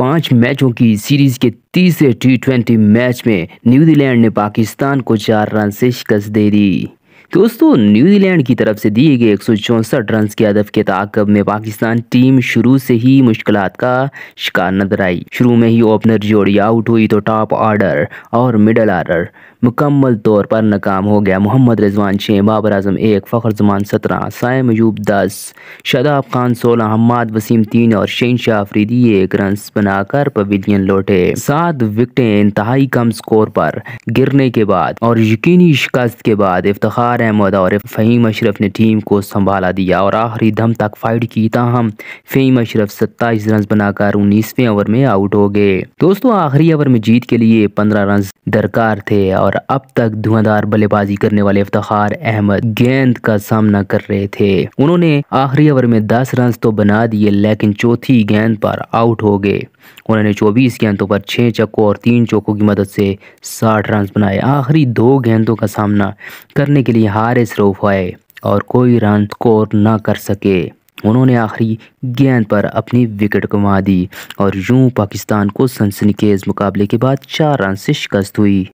पाँच मैचों की सीरीज के तीसरे टी ट्वेंटी मैच में न्यूजीलैंड ने पाकिस्तान को चार रन से शिकस्त दे दी दोस्तों न्यूजीलैंड की तरफ से दिए गए एक रन के अदब के ताकब में पाकिस्तान टीम शुरू से ही मुश्किल का शिकार नजर आई शुरू में ही ओपनर जोड़ी आउट हुई तो टॉप ऑर्डर और मिडल ऑर्डर मुकम्मल तौर पर नाकाम हो गया मोहम्मद रिजवान छः बाबर आजम एक फ़खर जमान सत्रह सैम अयूब दस शदाब खान सोलह हमाद वसीम तीन और शेन शाह अफरीदी एक रन बनाकर पवेलियन लौटे सात विकटें इंतहाई कम स्कोर पर गिरने के बाद और यकीनी शिकस्त के बाद इफ्तार सरदार अहमद और फ़हीम अशरफ ने टीम को संभाला दिया और आखिरी दम तक फाइट की तहम फ़हीम अशरफ सत्ताईस रन बनाकर उन्नीसवें ओवर में आउट हो गए दोस्तों आखिरी ओवर में जीत के लिए पंद्रह रन दरकार थे और अब तक धुआंधार बल्लेबाजी करने वाले इफ्तार अहमद गेंद का सामना कर रहे थे उन्होंने आखिरी ओवर में दस रन तो बना दिए लेकिन चौथी गेंद पर आउट हो गए उन्होंने 24 गेंदों पर छह चक्कों और तीन चौकों की मदद से 60 रन बनाए आखिरी दो गेंदों का सामना करने के लिए हारे स्वरूप आए और कोई रन स्कोर ना कर सके उन्होंने आखिरी गेंद पर अपनी विकेट गंवा दी और यूं पाकिस्तान को सनसनीखेज मुकाबले के बाद चार रन से शिकस्त हुई